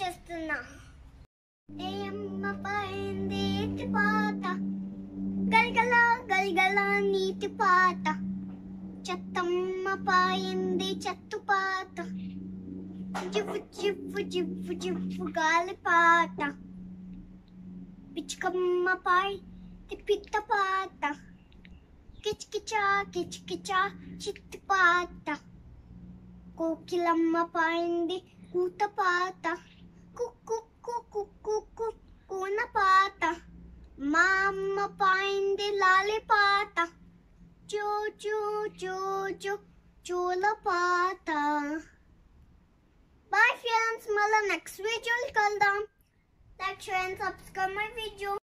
చేస్తున్నా పాత గలగల గలగల నీటి పాత చెత్తమ్మ పాయింది చెత్త పాత జివ్వు జివ్వు జివ్వు జివ్వు గాలి పాట పిచ్చుకమ్మ పాయి పిత్త పాత కిచకిచా కిచకిచా చిత్తి పాత కోకిలమ్మ పాయింది కూత పాత ಅಮ್ಮ ಪಾಯಿಂದೆ ಲಾಲೆ ಪಾತ ಚೋ ಚೋ ಚೋ ಚೋ ಚೋಲ ಪಾತ Bye friends, mala next video will call down. Like, share and subscribe my video.